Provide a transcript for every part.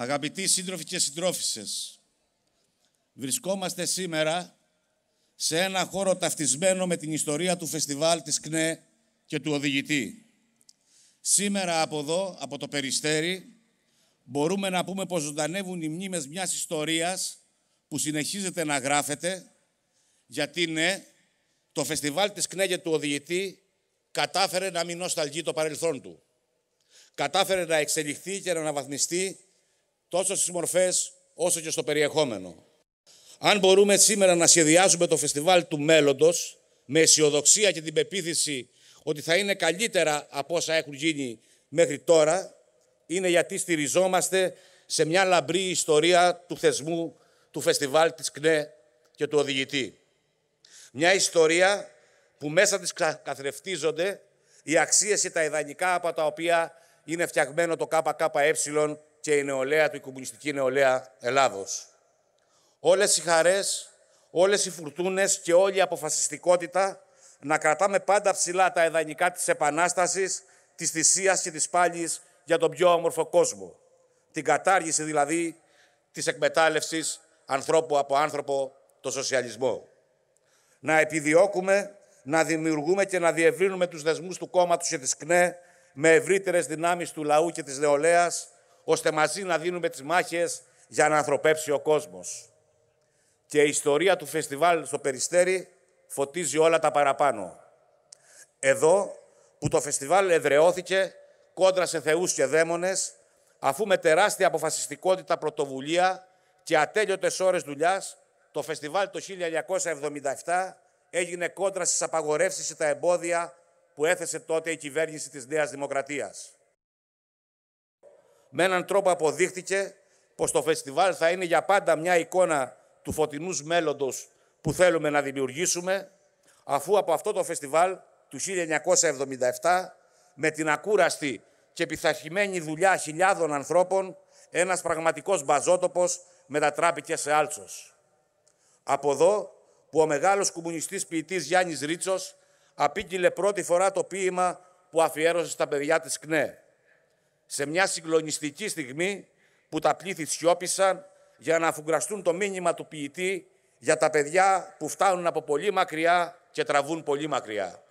Αγαπητοί σύντροφοι και συντρόφισσες, βρισκόμαστε σήμερα σε ένα χώρο ταυτισμένο με την ιστορία του φεστιβάλ της ΚΝΕ και του Οδηγητή. Σήμερα από εδώ, από το Περιστέρι, μπορούμε να πούμε πως ζωντανεύουν οι μνήμες μιας ιστορίας που συνεχίζεται να γράφεται, γιατί ναι, το φεστιβάλ της ΚΝΕ και του Οδηγητή κατάφερε να μην νοσταλγεί το παρελθόν του. Κατάφερε να εξελιχθεί και να αναβαθμιστεί τόσο στις μορφές όσο και στο περιεχόμενο. Αν μπορούμε σήμερα να σχεδιάζουμε το φεστιβάλ του μέλλοντος με αισιοδοξία και την πεποίθηση ότι θα είναι καλύτερα από όσα έχουν γίνει μέχρι τώρα, είναι γιατί στηριζόμαστε σε μια λαμπρή ιστορία του θεσμού του φεστιβάλ της ΚΝΕ και του οδηγητή. Μια ιστορία που μέσα της καθρεφτίζονται οι αξίες και τα ιδανικά από τα οποία είναι φτιαγμένο το ΚΚΕ και η νεολαία του, η κομμουνιστική νεολαία Ελλάδος. Όλες οι χαρές, όλες οι φουρτούνες και όλη η αποφασιστικότητα να κρατάμε πάντα ψηλά τα εδανικά της Επανάστασης, της θυσίας και της πάλης για τον πιο όμορφο κόσμο. Την κατάργηση δηλαδή της εκμετάλλευσης ανθρώπου από άνθρωπο το σοσιαλισμό. Να επιδιώκουμε, να δημιουργούμε και να διευρύνουμε τους δεσμούς του κόμματος και της ΚΝΕ με ευρύτερες δυνάμεις του λαού και της νεολαίας ώστε μαζί να δίνουμε τις μάχες για να ανθρωπέψει ο κόσμος. Και η ιστορία του φεστιβάλ στο Περιστέρι φωτίζει όλα τα παραπάνω. Εδώ που το φεστιβάλ εδρεώθηκε κόντρα σε θεούς και δαίμονες, αφού με τεράστια αποφασιστικότητα πρωτοβουλία και ατέλειωτες ώρες δουλειάς, το φεστιβάλ το 1977 έγινε κόντρα στις απαγορεύσεις και τα εμπόδια που έθεσε τότε η κυβέρνηση της Νέας Δημοκρατίας με έναν τρόπο αποδείχτηκε πως το φεστιβάλ θα είναι για πάντα μια εικόνα του φωτεινούς μέλλοντος που θέλουμε να δημιουργήσουμε, αφού από αυτό το φεστιβάλ του 1977, με την ακούραστη και πειθαρχημένη δουλειά χιλιάδων ανθρώπων, ένας πραγματικός μπαζότοπος μετατράπηκε σε άλτσος. Από εδώ που ο μεγάλος κομμουνιστής ποιητής Γιάννης Ρίτσος απήγγειλε πρώτη φορά το ποίημα που αφιέρωσε στα παιδιά της ΚΝΕ σε μια συγκλονιστική στιγμή που τα πλήθη σιώπησαν για να αφουγκραστούν το μήνυμα του ποιητή για τα παιδιά που φτάνουν από πολύ μακριά και τραβούν πολύ μακριά.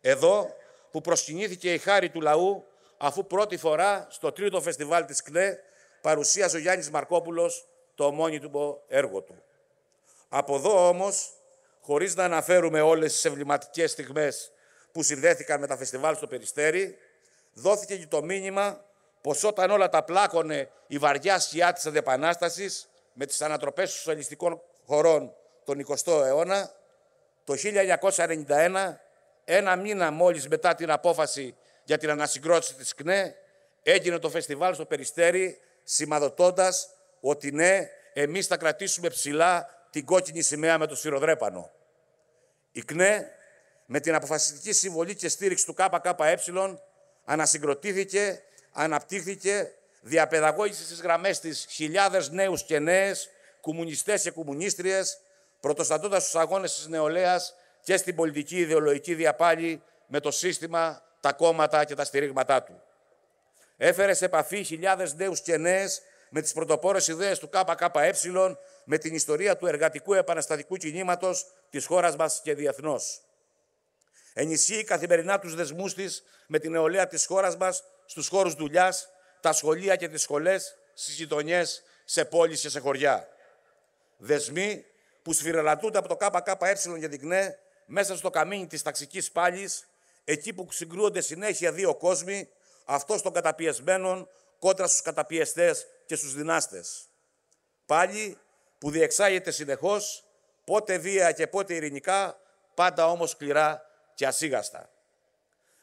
Εδώ που προσκυνήθηκε η χάρη του λαού αφού πρώτη φορά στο τρίτο φεστιβάλ της ΚΝΕ παρουσίασε ο Γιάννης Μαρκόπουλος το ομόνιτο έργο του. Από εδώ όμως, χωρίς να αναφέρουμε όλες τις ευληματικές στιγμές που συνδέθηκαν με τα φεστιβάλ στο Περιστέρι, δόθηκε και το μήνυμα πως όταν όλα τα πλάκωνε η βαριά σκιά της Αντεπανάστασης με τις ανατροπές των σοσιαλιστικών χωρών τον 20ο αιώνα, το 1991, ένα μήνα μόλις μετά την απόφαση για την ανασυγκρότηση της ΚΝΕ, έγινε το φεστιβάλ στο Περιστέρι, σημαδοτώντας ότι ναι, εμείς θα κρατήσουμε ψηλά την κόκκινη σημαία με το σιροδρέπανο. Η ΚΝΕ, με την αποφασιστική συμβολή και στήριξη του ΚΚΕ, ανασυγκροτήθηκε, αναπτύχθηκε, διαπαιδαγώγησε στις γραμμές της χιλιάδες νέους και νέες, κομμουνιστές και κομμουνίστριες, πρωτοστατώντας στους αγώνες της νεολαίας και στην πολιτική ιδεολογική διαπάλη με το σύστημα, τα κόμματα και τα στηρίγματά του. Έφερε σε επαφή χιλιάδες νέους και νέες με τις πρωτοπόρες ιδέες του ΚΚΕ, με την ιστορία του εργατικού επαναστατικού κινήματος της χώρας μας και διεθνώς. Ενισχύει καθημερινά τους δεσμούς της με την νεολαία της χώρας μας στους χώρους δουλειάς, τα σχολεία και τις σχολές, στις γειτονιές, σε πόλεις και σε χωριά. Δεσμοί που σφυρελατούνται από το ΚΚΕ για την ΚΝΕ μέσα στο καμίνι της ταξικής πάλης, εκεί που συγκρούονται συνέχεια δύο κόσμοι, αυτός των καταπιεσμένων κόντρα στους καταπιεστές και στους δυνάστες. Πάλι που διεξάγεται συνεχώς, πότε βία και πότε ειρηνικά, πάντα όμως σκληρά και ασίγαστα.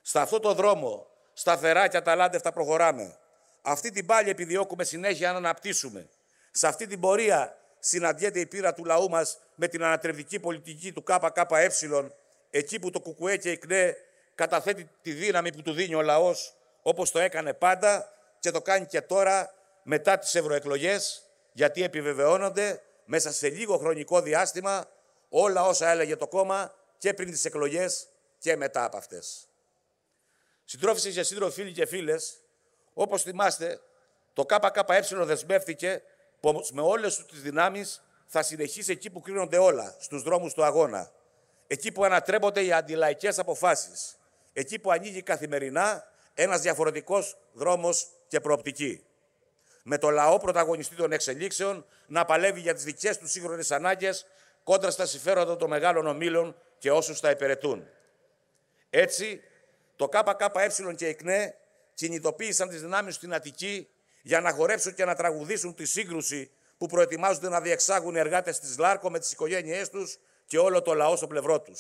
Σε αυτό το δρόμο, σταθερά και αταλάντευτα προχωράμε. Αυτή την πάλι επιδιώκουμε συνέχεια να αναπτύσσουμε. Σε αυτή την πορεία συναντιέται η πείρα του λαού μας με την ανατρεπτική πολιτική του ΚΚΕ, εκεί που το κουκουέ και η ΚΝΕ καταθέτει τη δύναμη που του δίνει ο λαός, όπως το έκανε πάντα και το κάνει και τώρα μετά τις ευρωεκλογές, γιατί επιβεβαιώνονται μέσα σε λίγο χρονικό διάστημα όλα όσα έλεγε το κόμμα και πριν τις εκλογές και μετά από αυτές. Συντρόφισε και σύντροφοι, φίλοι και φίλες, όπως θυμάστε, το ΚΚΕ δεσμεύτηκε πως με όλες τις δυνάμεις θα συνεχίσει εκεί που κρίνονται όλα, στους δρόμους του αγώνα. Εκεί που ανατρέπονται οι αντιλαϊκές αποφάσεις. Εκεί που ανοίγει καθημερινά ένας διαφορετικός δρόμος και προοπτική. Με το λαό πρωταγωνιστή των εξελίξεων να παλεύει για τις δικές του σύγχρονες ανάγκες κόντρα στα συμφέροντα των μεγάλων ομίλων και όσους τα υπηρετούν. Έτσι, το ΚΚΕ και η ΚΝΕ κινητοποίησαν τις δυνάμεις στην Αττική για να χορέψουν και να τραγουδήσουν τη σύγκρουση που προετοιμάζονται να διεξάγουν οι εργάτες της ΛΑΡΚΟ με τις οικογένειε τους και όλο το λαό στο πλευρό τους.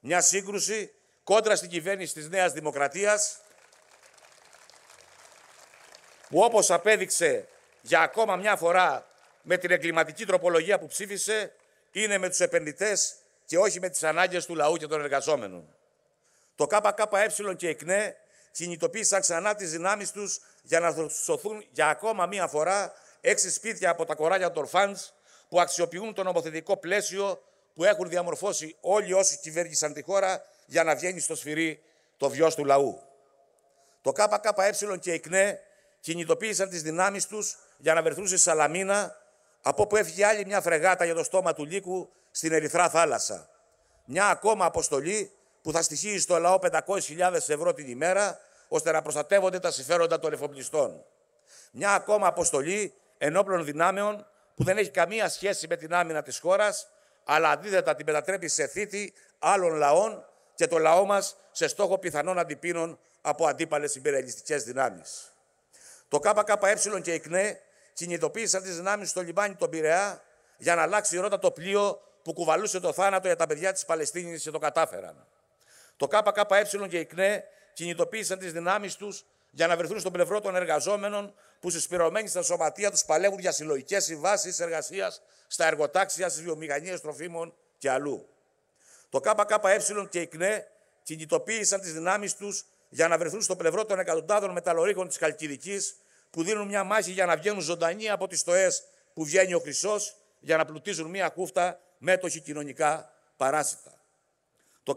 Μια σύγκρουση κόντρα στην κυβέρνηση της Νέας Δημοκρατίας, που όπως απέδειξε για ακόμα μια φορά με την εγκληματική τροπολογία που ψήφισε είναι με τους επενδυτές και όχι με τις ανάγκες του λαού και των εργαζόμενων. Το ΚΚΕ και η ΚΝΕ κινητοποίησαν ξανά τις δυνάμεις τους για να σωθούν για ακόμα μία φορά έξι σπίτια από τα κοράλια των ΦΑΝΣ που αξιοποιούν το νομοθετικό πλαίσιο που έχουν διαμορφώσει όλοι όσοι κυβέρνησαν τη χώρα για να βγαίνει στο σφυρί το βιός του λαού. Το ΚΚΕ και η ΚΝΕ κινητοποίησαν τις δυνάμεις τους για να βρεθούν στη Σαλαμίνα, από όπου έφυγε άλλη μια φρεγάτα για το στόμα του Λύκου στην Ερυθρά θάλασσα. Μια ακόμα αποστολή που θα στοιχίζει στο λαό 500.000 ευρώ την ημέρα, ώστε να προστατεύονται τα συμφέροντα των εφοπλιστών. Μια ακόμα αποστολή ενόπλων δυνάμεων που δεν έχει καμία σχέση με την άμυνα της χώρας, αλλά αντίθετα την μετατρέπει σε θήτη άλλων λαών και το λαό μας σε στόχο πιθανών αντιπίνων από αντίπαλες υπερελιστικές δυνάμεις. Το ΚΚΕ και η ΚΝΕ κινητοποίησαν τις δυνάμεις στο λιμάνι των Πειραιά για να αλλάξει η ρότα το πλοίο που κουβαλούσε το θάνατο για τα παιδιά της Παλαιστίνης και το κατάφεραν. Το ΚΚΕ και η ΚΝΕ κινητοποίησαν τις δυνάμεις τους για να βρεθούν στον πλευρό των εργαζόμενων που συσπηρωμένοι στα σωματεία τους παλεύουν για συλλογικές συμβάσεις εργασίας στα εργοτάξια, στις βιομηχανίες τροφίμων και αλλού. Το ΚΚΕ και η ΚΝΕ κινητοποίησαν τις δυνάμεις τους για να βρεθούν στο πλευρό των εκατοντάδων μεταλλορίχων τη καλκυρική που δίνουν μια μάχη για να βγαίνουν ζωντανοί από τις στοές που βγαίνει ο χρυσός για να πλουτίζουν μια κούφτα μέτοχη κοινωνικά παράσιτα.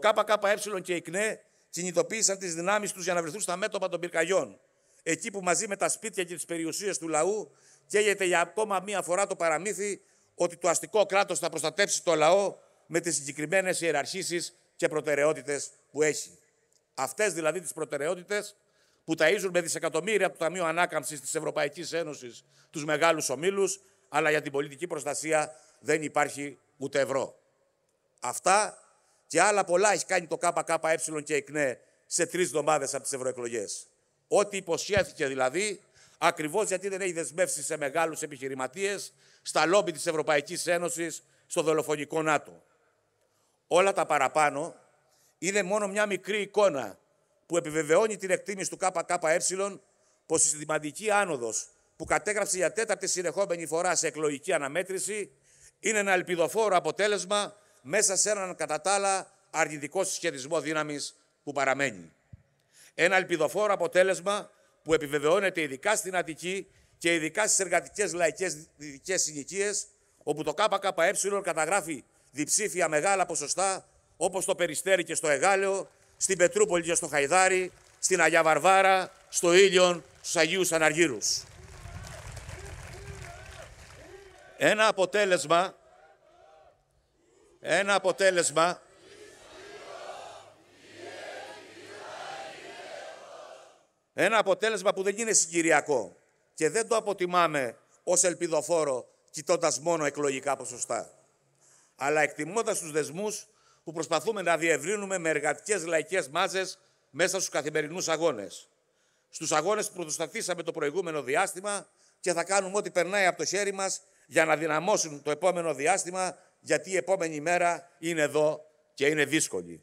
Το ΚΚΕ και η ΚΝΕ κινητοποίησαν τις δυνάμεις τους για να βρεθούν στα μέτωπα των πυρκαγιών. Εκεί που μαζί με τα σπίτια και τις περιουσίες του λαού καίγεται για ακόμα μία φορά το παραμύθι ότι το αστικό κράτος θα προστατέψει το λαό με τις συγκεκριμένες ιεραρχήσεις και προτεραιότητες που έχει. Αυτές δηλαδή τις προτεραιότητες που ταΐζουν με δισεκατομμύρια το Ταμείο Ανάκαμψης της Ευρωπαϊκής Ένωσης τους μεγάλους ομίλους, αλλά για την πολιτική προστασία δεν υπάρχει ούτε ευρώ. Αυτά και άλλα πολλά έχεις κάνει το ΚΚΕ και ΕΚΝΕ σε τρεις εβδομάδες από τις ευρωεκλογές. Ό,τι υποσχέθηκε δηλαδή, ακριβώς γιατί δεν έχει δεσμεύσει σε μεγάλους επιχειρηματίες, στα λόμπι της Ευρωπαϊκής Ένωσης, στο δολοφονικό ΝΑΤΟ. Όλα τα παραπάνω είναι μόνο μια μικρή εικόνα που επιβεβαιώνει την εκτίμηση του ΚΚΕ πως η σημαντική άνοδος που κατέγραψε για τέταρτη συνεχόμενη φορά σε εκλογική αναμέτρηση είναι ένα ελπιδοφόρο αποτέλεσμα μέσα σε έναν κατά τα άλλα αρνητικό συσχετισμό δύναμης που παραμένει. Ένα ελπιδοφόρο αποτέλεσμα που επιβεβαιώνεται ειδικά στην Αττική και ειδικά στις εργατικές λαϊκές δυτικές συνοικίες, όπου το ΚΚΕ καταγράφει διψήφια μεγάλα ποσοστά, όπως το Περιστέρι και στο Εγάλεο, στην Πετρούπολη και στο Χαϊδάρι, στην Αγία Βαρβάρα, στο Ήλιον, στους Αγίους Αναργύρους. Ένα αποτέλεσμα ένα αποτέλεσμα Ένα αποτέλεσμα που δεν είναι συγκυριακό και δεν το αποτιμάμε ως ελπιδοφόρο κοιτώντας μόνο εκλογικά ποσοστά, αλλά εκτιμώντας τους δεσμούς που προσπαθούμε να διευρύνουμε με εργατικές λαϊκές μάζες μέσα στους καθημερινούς αγώνες. Στους αγώνες που πρωτοστατήσαμε το προηγούμενο διάστημα και θα κάνουμε ό,τι περνάει από το χέρι μας για να δυναμώσουν το επόμενο διάστημα γιατί η επόμενη μέρα είναι εδώ και είναι δύσκολη.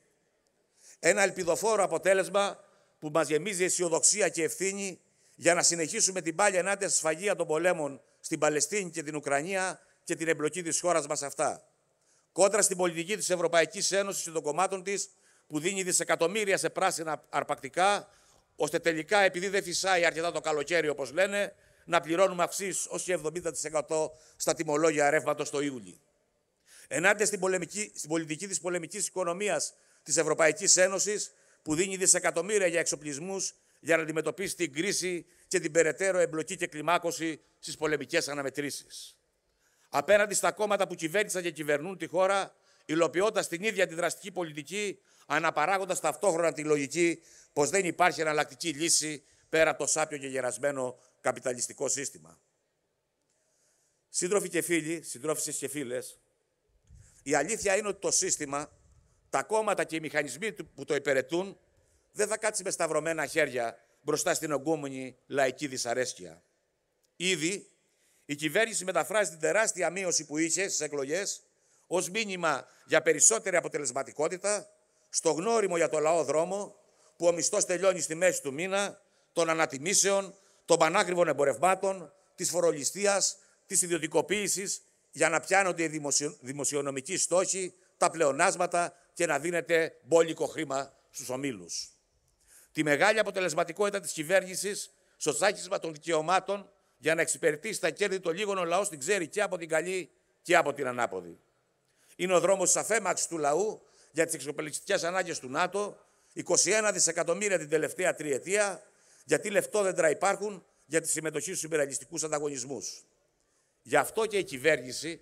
Ένα ελπιδοφόρο αποτέλεσμα που μας γεμίζει αισιοδοξία και ευθύνη για να συνεχίσουμε την πάλι ενάντια στη σφαγεία των πολέμων στην Παλαιστίνη και την Ουκρανία και την εμπλοκή της χώρας μας αυτά. Κόντρα στην πολιτική της Ευρωπαϊκής Ένωσης και των κομμάτων της που δίνει δισεκατομμύρια σε πράσινα αρπακτικά, ώστε τελικά επειδή δεν φυσάει αρκετά το καλοκαίρι όπως λένε, να πληρώνουμε αυξήσεις ως 70% στα τιμολόγια ρεύματος το Ιούλιο ενάντια στην, πολεμική, στην πολιτική της πολεμικής οικονομίας της Ευρωπαϊκής Ένωσης που δίνει δισεκατομμύρια για εξοπλισμούς για να αντιμετωπίσει την κρίση και την περαιτέρω εμπλοκή και κλιμάκωση στις πολεμικές αναμετρήσεις. Απέναντι στα κόμματα που κυβέρνησαν και κυβερνούν τη χώρα, υλοποιώντας την ίδια τη δραστική πολιτική, αναπαράγοντας ταυτόχρονα τη λογική πως δεν υπάρχει εναλλακτική λύση πέρα από το σάπιο και γερασμένο καπιταλιστικό σύστημα. Σύντροφοι και φίλοι, συντρόφισε και φίλες. Η αλήθεια είναι ότι το σύστημα, τα κόμματα και οι μηχανισμοί που το υπερετούν δεν θα κάτσει με σταυρωμένα χέρια μπροστά στην ογκούμενη λαϊκή δυσαρέσκεια. Ήδη η κυβέρνηση μεταφράζει την τεράστια μείωση που είχε στις εκλογές ως μήνυμα για περισσότερη αποτελεσματικότητα, στο γνώριμο για το λαό δρόμο που ο μισθός τελειώνει στη μέση του μήνα, των ανατιμήσεων, των πανάκριβων εμπορευμάτων, της φορολογιστίας, της ιδιωτικοποίησης για να πιάνονται οι δημοσιονομικοί στόχοι, τα πλεονάσματα και να δίνεται μπόλικο χρήμα στους ομίλους. Τη μεγάλη αποτελεσματικότητα της κυβέρνησης στο σάχισμα των δικαιωμάτων για να εξυπηρετήσει τα κέρδη των λίγων ο λαός την ξέρει και από την καλή και από την ανάποδη. Είναι ο δρόμος της αφέμαξης του λαού για τις εξοπλιστικές ανάγκες του ΝΑΤΟ, 21 δισεκατομμύρια την τελευταία τριετία, γιατί λεφτόδεντρα υπάρχουν για τη συμμετοχή στους υπεραγιστικούς ανταγωνισμούς. Γι' αυτό και η κυβέρνηση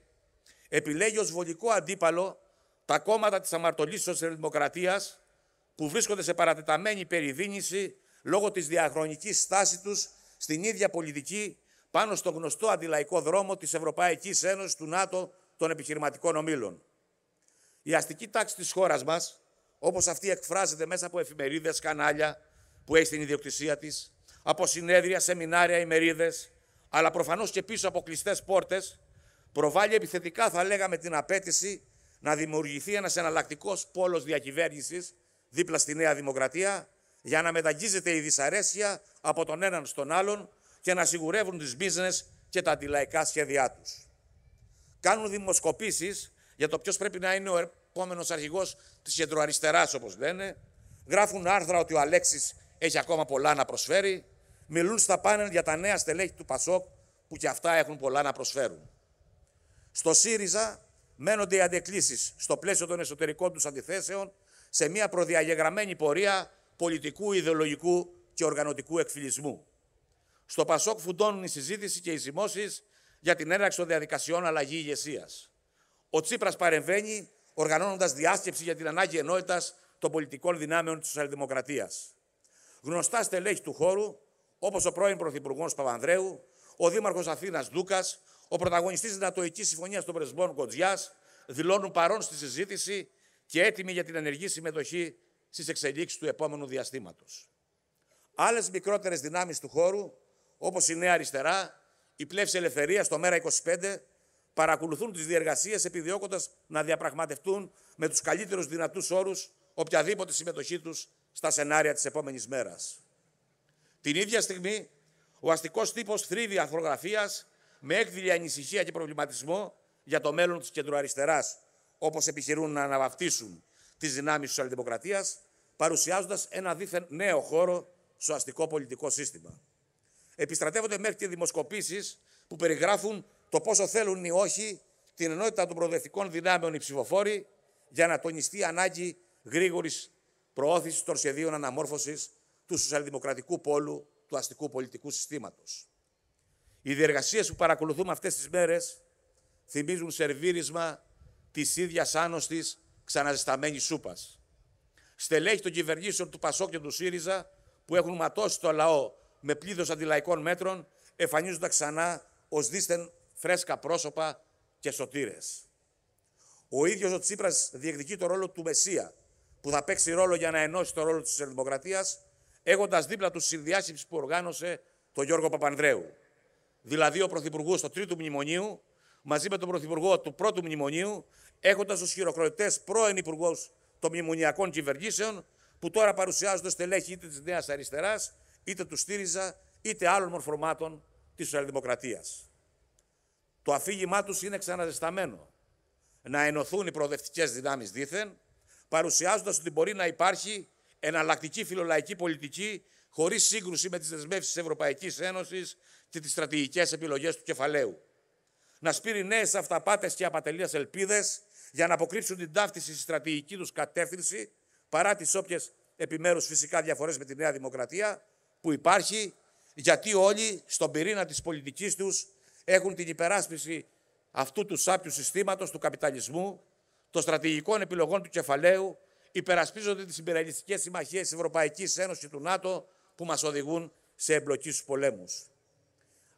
επιλέγει ως βολικό αντίπαλο τα κόμματα της αμαρτωλής δημοκρατίας που βρίσκονται σε παρατεταμένη περιδίνηση λόγω της διαχρονικής στάσης τους στην ίδια πολιτική πάνω στον γνωστό αντιλαϊκό δρόμο της Ευρωπαϊκής Ένωσης, του ΝΑΤΟ, των επιχειρηματικών ομίλων. Η αστική τάξη της χώρας μας, όπως αυτή εκφράζεται μέσα από εφημερίδες, κανάλια που έχει στην ιδιοκτησία της, από συνέδρια, σεμινάρια, ημερίδες, αλλά προφανώς και πίσω από κλειστές πόρτες, προβάλλει επιθετικά, θα λέγαμε, την απέτηση να δημιουργηθεί ένας εναλλακτικός πόλος διακυβέρνησης δίπλα στη Νέα Δημοκρατία, για να μεταγγίζεται η δυσαρέσκεια από τον έναν στον άλλον και να σιγουρεύουν τις business και τα αντιλαϊκά σχέδιά τους. Κάνουν δημοσκοπήσεις για το ποιος πρέπει να είναι ο επόμενος αρχηγός της κεντροαριστεράς, όπως λένε. Γράφουν άρθρα ότι ο Αλέξης έχει ακόμα πολλά να προσφέρει μιλούν στα πάνελ για τα νέα στελέχη του Πασόκ, που και αυτά έχουν πολλά να προσφέρουν. Στο ΣΥΡΙΖΑ μένονται οι αντεκλήσει στο πλαίσιο των εσωτερικών τους αντιθέσεων σε μια προδιαγεγραμμένη πορεία πολιτικού, ιδεολογικού και οργανωτικού εκφυλισμού. Στο Πασόκ φουντώνουν η συζήτηση και οι ζυμώσεις για την έναρξη των διαδικασιών αλλαγή ηγεσίας. Ο Τσίπρας παρεμβαίνει οργανώνοντας διάσκεψη για την ανάγκη ενότητας των πολιτικών δυνάμεων της Σοσιαλδημοκρατίας. Γνωστά στελέχη του χώρου όπως ο πρώην Πρωθυπουργός Παπανδρέου, ο Δήμαρχος Αθήνας Ντούκα, ο πρωταγωνιστής της Νατοϊκής Συμφωνίας των Πρεσβών Κοντζιάς, δηλώνουν παρόν στη συζήτηση και έτοιμοι για την ενεργή συμμετοχή στις εξελίξεις του επόμενου διαστήματος. Άλλες μικρότερες δυνάμεις του χώρου, όπως η Νέα Αριστερά, η Πλεύση Ελευθερίας, το ΜΕΡΑ25, παρακολουθούν τις διεργασίες επιδιώκοντας να διαπραγματευτούν με τους καλύτερους δυνατούς όρους οποιαδήποτε συμμετοχή τους στα σενάρια της επόμενης μέρας. Την ίδια στιγμή, ο αστικός τύπος θρύβει αρθρογραφία με έκδηλη ανησυχία και προβληματισμό για το μέλλον της κεντροαριστεράς, όπως επιχειρούν να αναβαφτίσουν τις δυνάμεις της σοσιαλδημοκρατίας, παρουσιάζοντας ένα δίθεν νέο χώρο στο αστικό πολιτικό σύστημα. Επιστρατεύονται μέχρι και δημοσκοπήσεις που περιγράφουν το πόσο θέλουν ή όχι την ενότητα των προοδευτικών δυνάμεων οι ψηφοφόροι για να τονιστεί ανάγκη γρήγορης προώθησης των σχεδίων αναμόρφωσης του σοσιαλδημοκρατικού πόλου του αστικού πολιτικού συστήματος. Οι διεργασίες που παρακολουθούμε αυτές τις μέρες θυμίζουν σερβίρισμα της ίδιας άνοστης ξαναζεσταμένης σούπας. Στελέχη των κυβερνήσεων του Πασόκ και του ΣΥΡΙΖΑ που έχουν ματώσει το λαό με πλήθος αντιλαϊκών μέτρων εμφανίζονται ξανά ως δίστεν φρέσκα πρόσωπα και σωτήρες. Ο ίδιος ο Τσίπρας διεκδικεί το ρόλο του Μεσία, που θα παίξει ρόλο για να ενώσει το ρόλο της Δημοκρατίας έχοντας δίπλα τους συνδιάσκεψη που οργάνωσε τον Γιώργο Παπανδρέου. Δηλαδή, ο Πρωθυπουργός του Τρίτου Μνημονίου μαζί με τον Πρωθυπουργό του Πρώτου Μνημονίου, έχοντας του χειροκροτητές πρώην υπουργού των μνημονιακών κυβερνήσεων, που τώρα παρουσιάζονται στελέχη είτε της Νέας Αριστεράς, είτε του Στήριζα, είτε άλλων μορφωμάτων της Σοσιαλδημοκρατίας. Το αφήγημά τους είναι ξαναζεσταμένο. Να ενωθούν οι προοδευτικές δυνάμεις δήθεν, παρουσιάζοντας ότι μπορεί να υπάρχει εναλλακτική φιλολαϊκή πολιτική χωρίς σύγκρουση με τις δεσμεύσεις της Ευρωπαϊκής Ένωσης και τις στρατηγικές επιλογές του κεφαλαίου. Να σπείρει νέες αυταπάτες και απατελείας ελπίδες για να αποκρύψουν την ταύτιση στη στρατηγική τους κατεύθυνση παρά τις όποιες επιμέρους φυσικά διαφορές με τη Νέα Δημοκρατία που υπάρχει, γιατί όλοι στον πυρήνα της πολιτικής τους έχουν την υπεράσπιση αυτού του σάπιου συστήματος του καπιταλισμού, των στρατηγικών επιλογών του κεφαλαίου υπερασπίζονται τις υπεραλιστικέ συμμαχίες της Ευρωπαϊκής Ένωσης και του ΝΑΤΟ που μας οδηγούν σε εμπλοκή στους πολέμους.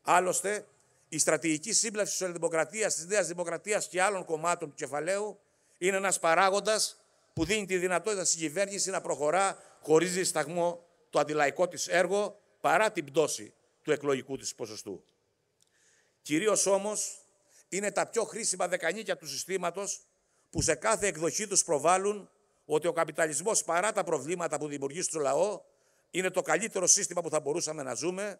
Άλλωστε, η στρατηγική σύμπλαση της Σοσιαλδημοκρατίας, της Νέας Δημοκρατίας και άλλων κομμάτων του κεφαλαίου είναι ένας παράγοντας που δίνει τη δυνατότητα στην κυβέρνηση να προχωρά χωρίς δισταγμό το αντιλαϊκό της έργο παρά την πτώση του εκλογικού της ποσοστού. Κυρίως όμως είναι τα πιο χρήσιμα δεκανίκια του συστήματος που σε κάθε εκδοχή τους προβάλλουν ότι ο καπιταλισμός παρά τα προβλήματα που δημιουργεί στο λαό είναι το καλύτερο σύστημα που θα μπορούσαμε να ζούμε,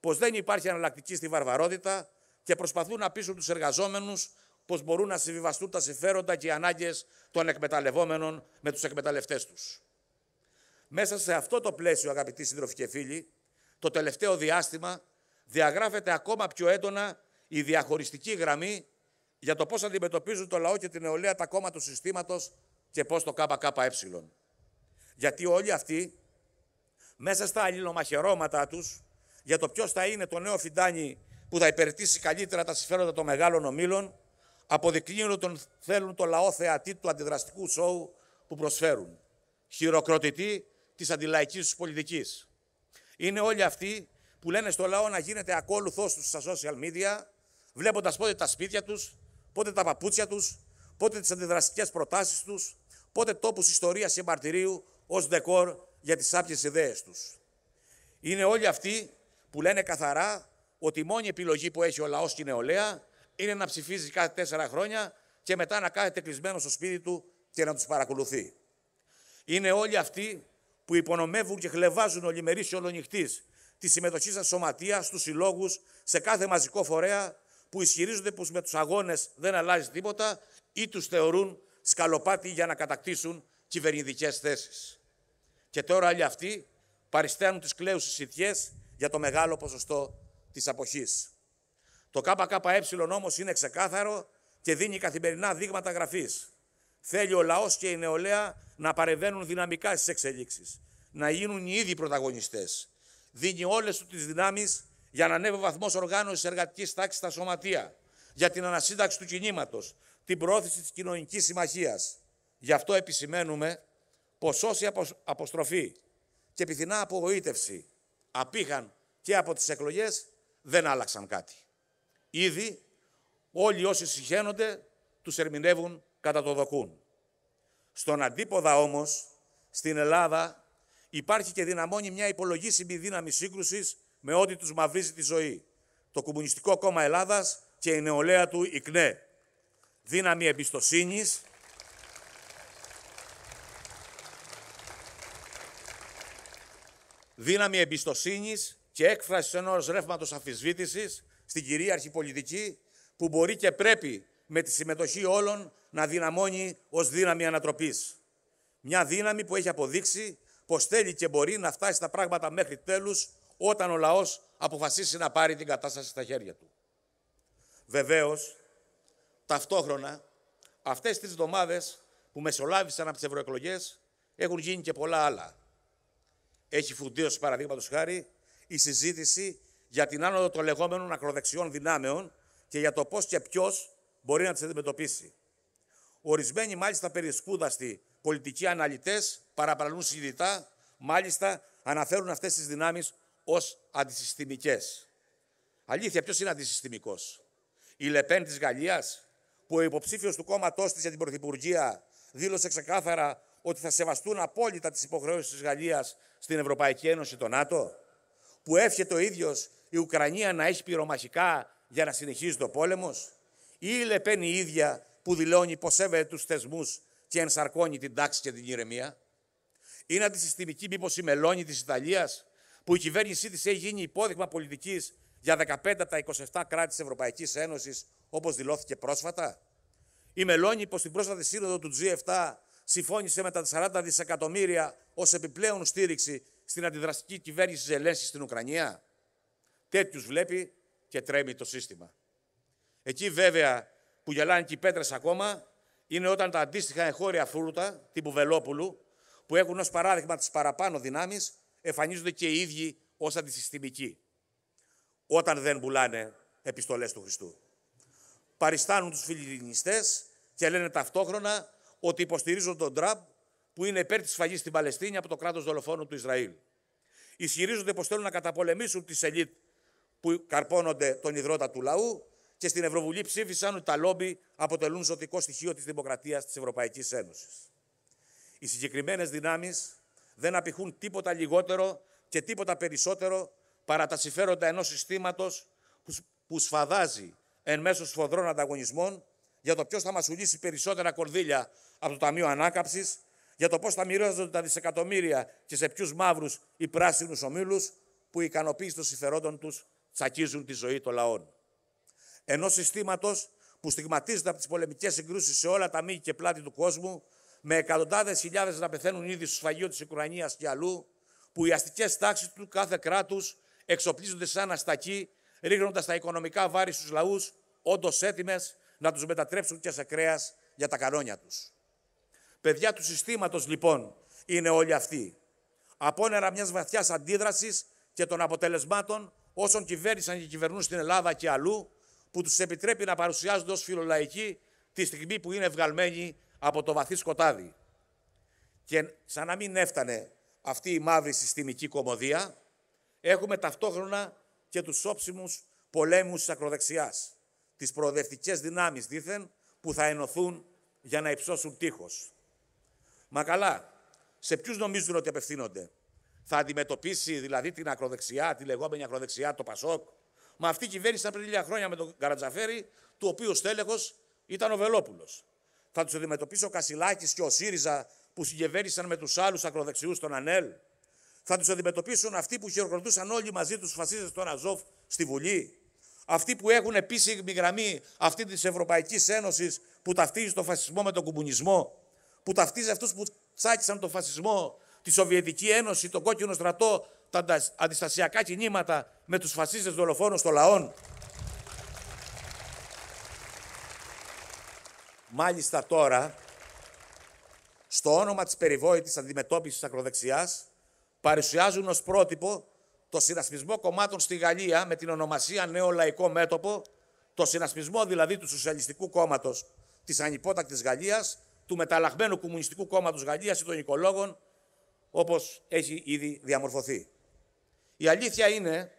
πως δεν υπάρχει αναλλακτική στη βαρβαρότητα και προσπαθούν να πείσουν τους εργαζόμενους πως μπορούν να συμβιβαστούν τα συμφέροντα και οι ανάγκες των εκμεταλλευόμενων με τους εκμεταλλευτές τους. Μέσα σε αυτό το πλαίσιο, αγαπητοί σύντροφοι και φίλοι, το τελευταίο διάστημα διαγράφεται ακόμα πιο έντονα η διαχωριστική γραμμή για το πώς αντιμετωπίζουν το λαό και την νεολαία τα κόμματα του συστήματος και πώς το ΚΚΕ. Γιατί όλοι αυτοί μέσα στα αλληλομαχαιρώματά τους για το ποιος θα είναι το νέο φιντάνι που θα υπερτήσει καλύτερα τα συμφέροντα των μεγάλων ομήλων, αποδεικνύουν ότι θέλουν το λαό θεατή του αντιδραστικού σόου που προσφέρουν. Χειροκροτητή της αντιλαϊκής τους πολιτικής. Είναι όλοι αυτοί που λένε στο λαό να γίνεται ακόλουθος τους στα social media, βλέποντας πότε τα σπίτια τους, πότε τα παπούτσια τους, πότε τις αντιδραστικές προτάσεις τους, πότε τόπους ιστορίας και μαρτυρίου ως δεκόρ για τις άπιες ιδέες τους. Είναι όλοι αυτοί που λένε καθαρά ότι η μόνη επιλογή που έχει ο λαός και η νεολαία είναι να ψηφίζει κάθε τέσσερα χρόνια και μετά να κάθεται κλεισμένο στο σπίτι του και να τους παρακολουθεί. Είναι όλοι αυτοί που υπονομεύουν και χλεβάζουν ολιμερίς και ολονυχτής τη συμμετοχή σας σωματεία, στους συλλόγους, σε κάθε μαζικό φορέα που ισχυρίζονται πως με τους αγώνες δεν αλλάζει τίποτα ή τους θεωρούν σκαλοπάτι για να κατακτήσουν κυβερνητικές θέσεις. Και τώρα όλοι αυτοί παριστάνουν τι κλαίου ηθιές για το μεγάλο ποσοστό της αποχής. Το ΚΚΕ όμως είναι ξεκάθαρο και δίνει καθημερινά δείγματα γραφής. Θέλει ο λαός και η νεολαία να παρεμβαίνουν δυναμικά στις εξελίξεις, να γίνουν οι ίδιοι πρωταγωνιστές. Δίνει όλες του τις δυνάμεις για να ανέβει ο βαθμός οργάνωσης εργατικής τάξης στα σωματεία, για την ανασύνταξη του κινήματος, την προώθηση της κοινωνικής συμμαχίας. Γι' αυτό επισημαίνουμε πως όση αποστροφή και πιθανά απογοήτευση απήχαν και από τις εκλογές δεν άλλαξαν κάτι. Ήδη όλοι όσοι συγχαίνονται τους ερμηνεύουν κατά το δοκούν. Στον αντίποδα όμως, στην Ελλάδα υπάρχει και δυναμώνει μια υπολογίσιμη δύναμη σύγκρουσης με ό,τι τους μαυρίζει τη ζωή. Το Κομμουνιστικό Κόμμα Ελλάδας και η νεολαία του ΙΚΝΕ δύναμη εμπιστοσύνης, δύναμη εμπιστοσύνης και έκφραση ενός ρεύματος αμφισβήτηση στην κυρίαρχη πολιτική που μπορεί και πρέπει με τη συμμετοχή όλων να δυναμώνει ως δύναμη ανατροπής. Μια δύναμη που έχει αποδείξει πως θέλει και μπορεί να φτάσει τα πράγματα μέχρι τέλους όταν ο λαός αποφασίσει να πάρει την κατάσταση στα χέρια του. Βεβαίως, Ταυτόχρονα, αυτές τις εβδομάδες που μεσολάβησαν από τις ευρωεκλογές έχουν γίνει και πολλά άλλα. Έχει φουντίωσει, παραδείγματος χάρη, η συζήτηση για την άνοδο των λεγόμενων ακροδεξιών δυνάμεων και για το πώς και ποιος μπορεί να τις αντιμετωπίσει. Ορισμένοι μάλιστα περισκούδαστοι πολιτικοί αναλυτές παραπλανούν συνειδητά, μάλιστα αναφέρουν αυτές τις δυνάμεις ως αντισυστημικές. Αλήθεια, ποιος είναι αντισυστημικός. Η Λεπέν της Γαλλίας, που ο υποψήφιος του κόμματός της για την Πρωθυπουργία δήλωσε ξεκάθαρα ότι θα σεβαστούν απόλυτα τις υποχρεώσεις της Γαλλίας στην Ευρωπαϊκή Ένωση, το ΝΑΤΟ, που εύχεται ο ίδιος η Ουκρανία να έχει πυρομαχικά για να συνεχίζει το πόλεμος, ή η Λεπέν η ίδια που δηλώνει πως σέβεται τους θεσμούς και ενσαρκώνει την τάξη και την ηρεμία. Είναι αντισυστημική μήπως η Μελώνη της Ιταλίας, που η κυβέρνησή της έχει γίνει υπόδειγμα πολιτικής για 15 από τα 27 κράτη της Ευρωπαϊκής Ένωσης, όπως δηλώθηκε πρόσφατα. Η Μελώνη πω την πρόσφατη σύνοδο του G7 συμφώνησε με τα 40 δισεκατομμύρια ως επιπλέον στήριξη στην αντιδραστική κυβέρνηση Ζελένση στην Ουκρανία. Τέτοιους βλέπει και τρέμει το σύστημα. Εκεί βέβαια που γελάνε και οι πέτρες ακόμα είναι όταν τα αντίστοιχα εγχώρια φρούτα την Βελόπουλου που έχουν ως παράδειγμα τις παραπάνω δυνάμεις, εμφανίζονται και οι ίδιοι ως αντισυστημικοί όταν δεν πουλάνε επιστολές του Χριστού. Παριστάνουν τους φιλιγνιστέ και λένε ταυτόχρονα ότι υποστηρίζουν τον Τραμπ που είναι υπέρ της σφαγής στην Παλαιστίνη από το κράτος δολοφόνου του Ισραήλ. Ισχυρίζονται πως θέλουν να καταπολεμήσουν τις ελίτ που καρπώνονται τον υδρότα του λαού και στην Ευρωβουλή ψήφισαν ότι τα λόμπι αποτελούν ζωτικό στοιχείο της δημοκρατίας της Ευρωπαϊκής Ένωσης. Οι συγκεκριμένες δυνάμεις δεν απηχούν τίποτα λιγότερο και τίποτα περισσότερο παρά τα συμφέροντα ενός συστήματος που σφαδάζει εν μέσω σφοδρών ανταγωνισμών για το ποιος θα μας ουλήσει περισσότερα κορδίλια από το Ταμείο Ανάκαψης, για το πώς θα μοιράζονται τα δισεκατομμύρια και σε ποιους μαύρους ή πράσινους ομίλους που οι ικανοποίηση των συμφερόντων τους τσακίζουν τη ζωή των λαών. Ενός συστήματος που στιγματίζεται από τις πολεμικές συγκρούσεις σε όλα τα μήκη και πλάτη του κόσμου, με εκατοντάδες χιλιάδες να πεθαίνουν ήδη στο σφαγείο της Ουκρανίας και αλλού, που οι αστικές τάξεις του κάθε κράτους εξοπλίζονται σαν αστακοί, ρίχνοντας τα οικονομικά βάρη στους λαούς, όντως έτοιμες να τους μετατρέψουν και σε κρέας για τα κανόνια τους. Παιδιά του συστήματος, λοιπόν, είναι όλοι αυτοί. Απόνερα μιας βαθιάς αντίδρασης και των αποτελεσμάτων όσων κυβέρνησαν και κυβερνούν στην Ελλάδα και αλλού, που τους επιτρέπει να παρουσιάζονται ως φιλολαϊκοί τη στιγμή που είναι βγαλμένοι από το βαθύ σκοτάδι. Και σαν να μην έφτανε αυτή η μαύρη συστημική κομμωδία, έχουμε ταυτόχρονα και τους όψιμους πολέμους της ακροδεξιάς, τις προοδευτικές δυνάμεις δήθεν που θα ενωθούν για να υψώσουν τείχος. Μα καλά, σε ποιους νομίζουν ότι απευθύνονται. Θα αντιμετωπίσει δηλαδή την ακροδεξιά, τη λεγόμενη ακροδεξιά, το Πασόκ. Μα αυτή κυβέρνηση πριν λίγα χρόνια με τον Καρατζαφέρη, του οποίου στέλεχος ήταν ο Βελόπουλος. Θα τους αντιμετωπίσει ο Κασιλάκης και ο ΣΥΡΙΖΑ που συγκεβαίνησαν με τους άλλους ακροδεξιούς των ΑΝΕΛ. Θα τους αντιμετωπίσουν αυτοί που χειροκροτούσαν όλοι μαζί τους φασίστες των Αζόφ στη Βουλή. Αυτοί που έχουν επίσημη γραμμή αυτή της Ευρωπαϊκής Ένωσης που ταυτίζει τον φασισμό με τον κομμουνισμό. Που ταυτίζει αυτούς που τσάκισαν τον φασισμό, τη Σοβιετική Ένωση, τον κόκκινο στρατό, τα αντιστασιακά κινήματα με τους φασίστες δολοφόνου των λαών. Μάλιστα τώρα, στο όνομα της περιβόητης αντιμετώπισης ακροδεξιάς, παρουσιάζουν ως πρότυπο το συνασπισμό κομμάτων στη Γαλλία με την ονομασία Νέο Λαϊκό Μέτωπο, το συνασπισμό δηλαδή του Σοσιαλιστικού Κόμματος της Ανυπότακτης Γαλλίας, του μεταλλαγμένου Κομμουνιστικού Κόμματος Γαλλίας ή των Οικολόγων, όπως έχει ήδη διαμορφωθεί. Η αλήθεια είναι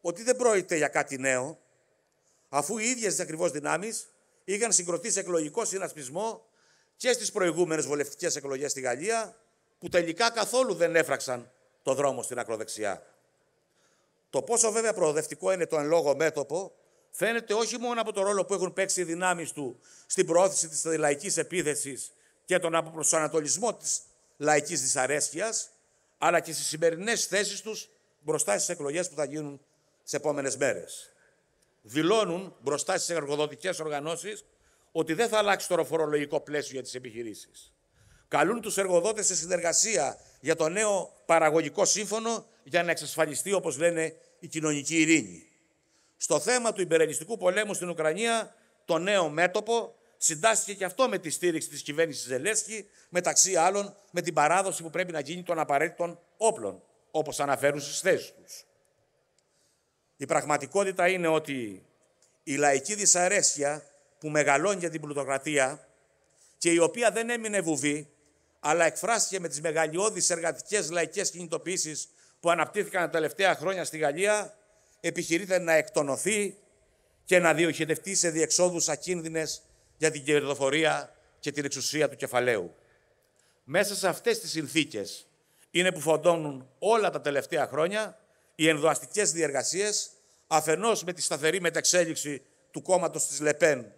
ότι δεν πρόκειται για κάτι νέο, αφού οι ίδιες ακριβώς δυνάμεις είχαν συγκροτήσει εκλογικό συνασπισμό και στις προηγούμενες βολευτικές εκλογές στη Γαλλία που τελικά καθόλου δεν έφραξαν το δρόμο στην ακροδεξιά. Το πόσο βέβαια προοδευτικό είναι το εν λόγω μέτωπο φαίνεται όχι μόνο από το ρόλο που έχουν παίξει οι δυνάμεις του στην προώθηση της λαϊκής επίθεσης και τον αποπροσανατολισμό της λαϊκής δυσαρέσκειας, αλλά και στις σημερινές θέσεις τους μπροστά στις εκλογές που θα γίνουν τις επόμενες μέρες. Δηλώνουν μπροστά στις εργοδοτικές οργανώσεις ότι δεν θα αλλάξει το ροφορολογικό πλαίσιο για τις επιχειρήσεις καλούν τους εργοδότες σε συνεργασία για το νέο παραγωγικό σύμφωνο για να εξασφαλιστεί, όπως λένε, η κοινωνική ειρήνη. Στο θέμα του υπερελιστικού πολέμου στην Ουκρανία, το νέο μέτωπο συντάστηκε και αυτό με τη στήριξη της κυβέρνησης Ζελέσκη, μεταξύ άλλων με την παράδοση που πρέπει να γίνει των απαραίτητων όπλων, όπως αναφέρουν στις θέσεις τους. Η πραγματικότητα είναι ότι η λαϊκή δυσαρέσκεια που μεγαλώνει για την πλουτοκρατία και η οποία δεν έμεινε βουβή, αλλά εκφράστηκε με τις μεγαλειώδεις εργατικές λαϊκές κινητοποιήσεις που αναπτύχθηκαν τα τελευταία χρόνια στη Γαλλία, επιχειρείται να εκτονωθεί και να διοχετευτεί σε διεξόδους ακίνδυνες για την κερδοφορία και την εξουσία του κεφαλαίου. Μέσα σε αυτές τις συνθήκες είναι που φοντώνουν όλα τα τελευταία χρόνια οι ενδοαστικές διεργασίες, αφενός με τη σταθερή μετεξέλιξη του κόμματος της Λεπέν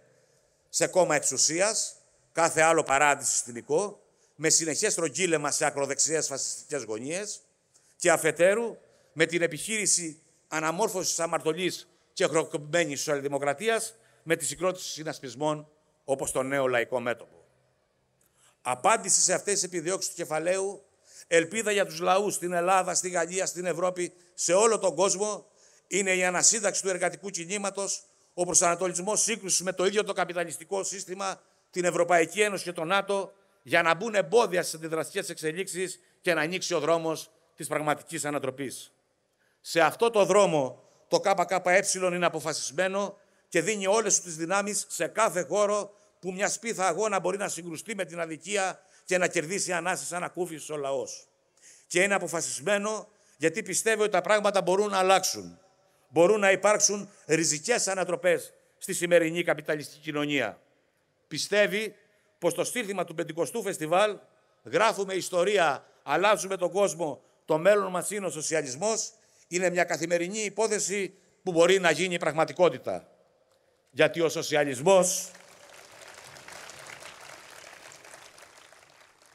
σε κόμμα εξουσίας, κάθε άλλο στην θηλυκό, με συνεχές τρογγύλεμα σε ακροδεξιές φασιστικές γωνίες και αφετέρου με την επιχείρηση αναμόρφωσης αμαρτωλής και χροκομμένη σοσιαλδημοκρατίας με τη συγκρότηση συνασπισμών όπως το νέο λαϊκό μέτωπο. Απάντηση σε αυτές τις επιδιώξεις του κεφαλαίου, ελπίδα για τους λαούς στην Ελλάδα, στη Γαλλία, στην Ευρώπη, σε όλο τον κόσμο, είναι η ανασύνταξη του εργατικού κινήματος, ο προσανατολισμός σύγκρουσης με το ίδιο το καπιταλιστικό σύστημα, την Ευρωπαϊκή Ένωση και το ΝΑΤΟ για να μπουν εμπόδια στις αντιδραστικές εξελίξεις και να ανοίξει ο δρόμος της πραγματικής ανατροπής. Σε αυτό το δρόμο το ΚΚΕ είναι αποφασισμένο και δίνει όλες τι δυνάμεις σε κάθε χώρο που μια σπίθα αγώνα μπορεί να συγκρουστεί με την αδικία και να κερδίσει ανάσες ανακούφιση ο λαός. Και είναι αποφασισμένο γιατί πιστεύει ότι τα πράγματα μπορούν να αλλάξουν. Μπορούν να υπάρξουν ριζικές ανατροπές στη σημερινή καπιταλιστική κοινωνία. Πιστεύει πως το στήρθημα του Πεντηκοστού Φεστιβάλ γράφουμε ιστορία, αλλάζουμε τον κόσμο, το μέλλον μας είναι ο σοσιαλισμός, είναι μια καθημερινή υπόθεση που μπορεί να γίνει πραγματικότητα. Γιατί ο σοσιαλισμός...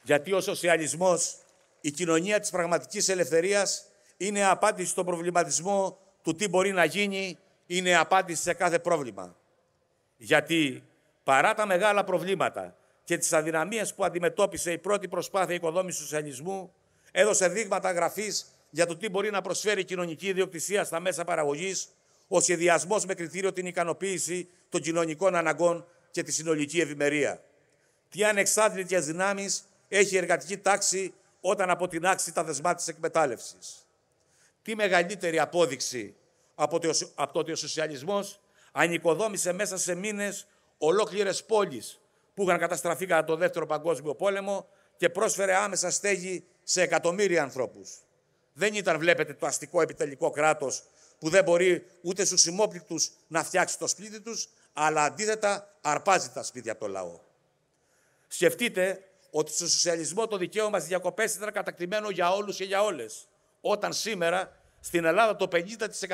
Γιατί ο σοσιαλισμός, η κοινωνία της πραγματικής ελευθερίας, είναι απάντηση στον προβληματισμό του τι μπορεί να γίνει, είναι απάντηση σε κάθε πρόβλημα. Γιατί παρά τα μεγάλα προβλήματα και τις αδυναμίες που αντιμετώπισε η πρώτη προσπάθεια οικοδόμησης του σοσιαλισμού, έδωσε δείγματα γραφής για το τι μπορεί να προσφέρει η κοινωνική ιδιοκτησία στα μέσα παραγωγής, ο σχεδιασμός με κριτήριο την ικανοποίηση των κοινωνικών αναγκών και τη συνολική ευημερία. Τι ανεξάρτητες δυνάμεις έχει η εργατική τάξη όταν αποτινάξει τα δεσμά της εκμετάλλευσης. Τι μεγαλύτερη απόδειξη από το ότι ο σοσιαλισμός ανοικοδόμησε μέσα σε μήνες ολόκληρες πόλεις, που είχαν καταστραφεί κατά το Δεύτερο Παγκόσμιο Πόλεμο και πρόσφερε άμεσα στέγη σε εκατομμύρια ανθρώπους. Δεν ήταν, βλέπετε, το αστικό επιτελικό κράτος που δεν μπορεί ούτε στους ημόπληκτους να φτιάξει το σπίτι τους, αλλά αντίθετα αρπάζει τα σπίτια από το λαό. Σκεφτείτε ότι στο σοσιαλισμό το δικαίωμα στις διακοπές ήταν κατακτημένο για όλους και για όλες. Όταν σήμερα στην Ελλάδα το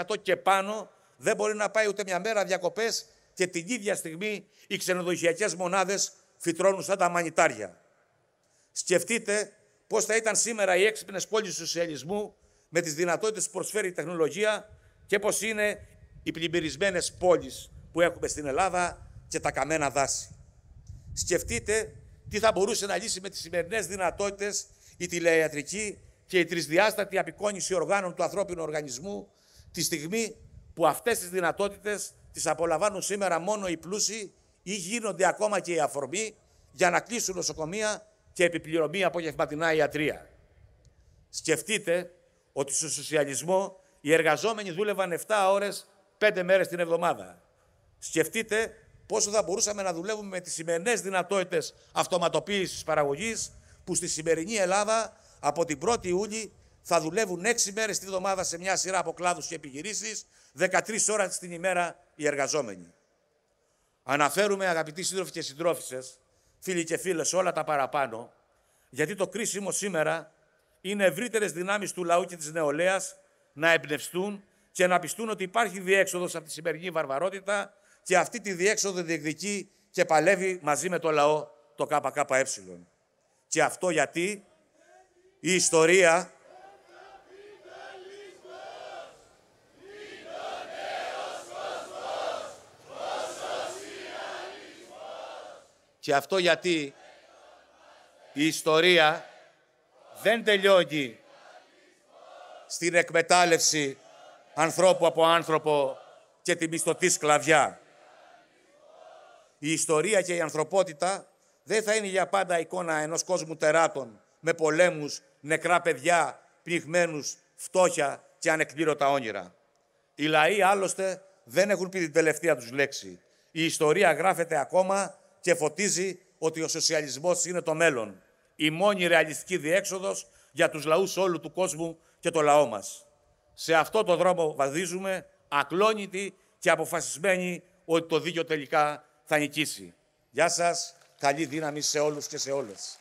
50% και πάνω δεν μπορεί να πάει ούτε μια μέρα διακοπές και την ίδια στιγμή οι ξενοδοχειακές μονάδες φυτρώνουν σαν τα μανιτάρια. Σκεφτείτε πώς θα ήταν σήμερα οι έξυπνες πόλεις του σοσιαλισμού με τις δυνατότητες που προσφέρει η τεχνολογία και πώς είναι οι πλημμυρισμένες πόλεις που έχουμε στην Ελλάδα και τα καμένα δάση. Σκεφτείτε τι θα μπορούσε να λύσει με τις σημερινές δυνατότητες η τηλεατρική και η τρισδιάστατη απεικόνηση οργάνων του ανθρώπινου οργανισμού τη στιγμή που αυτές τις δυνατότητες τις απολαμβάνουν σήμερα μόνο οι πλούσιοι ή γίνονται ακόμα και οι αφορμοί για να κλείσουν νοσοκομεία και επιπληρωμή απογευματινά ιατρία. Σκεφτείτε ότι στο σοσιαλισμό οι εργαζόμενοι δούλευαν 7 ώρες 5 μέρες την εβδομάδα. Σκεφτείτε πόσο θα μπορούσαμε να δουλεύουμε με τις σημερινές δυνατότητες αυτοματοποίησης παραγωγής που στη σημερινή Ελλάδα από την 1η Ιούλη θα δουλεύουν 6 μέρες τη βδομάδα σε μια σειρά από κλάδους και επιχειρήσεις, 13 ώρες την ημέρα οι εργαζόμενοι. Αναφέρουμε, αγαπητοί σύντροφοι και συντρόφισε, φίλοι και φίλες, όλα τα παραπάνω, γιατί το κρίσιμο σήμερα είναι ευρύτερες δυνάμεις του λαού και της νεολαίας να εμπνευστούν και να πιστούν ότι υπάρχει διέξοδος από τη σημερινή βαρβαρότητα και αυτή τη διέξοδο διεκδικεί και παλεύει μαζί με το λαό το ΚΚΕ. Και αυτό γιατί η ιστορία Και αυτό γιατί η ιστορία δεν τελειώνει στην εκμετάλλευση ανθρώπου από άνθρωπο και τη μισθωτή σκλαβιά. Η ιστορία και η ανθρωπότητα δεν θα είναι για πάντα εικόνα ενός κόσμου τεράτων με πολέμους, νεκρά παιδιά, πνιγμένους, φτώχεια και ανεκπλήρωτα όνειρα. Οι λαοί άλλωστε δεν έχουν πει την τελευταία τους λέξη. Η ιστορία γράφεται ακόμα και φωτίζει ότι ο σοσιαλισμός είναι το μέλλον. Η μόνη ρεαλιστική διέξοδος για τους λαούς όλου του κόσμου και το λαό μας. Σε αυτό το δρόμο βαδίζουμε ακλόνητοι και αποφασισμένοι ότι το δίκιο τελικά θα νικήσει. Γεια σας, καλή δύναμη σε όλους και σε όλες.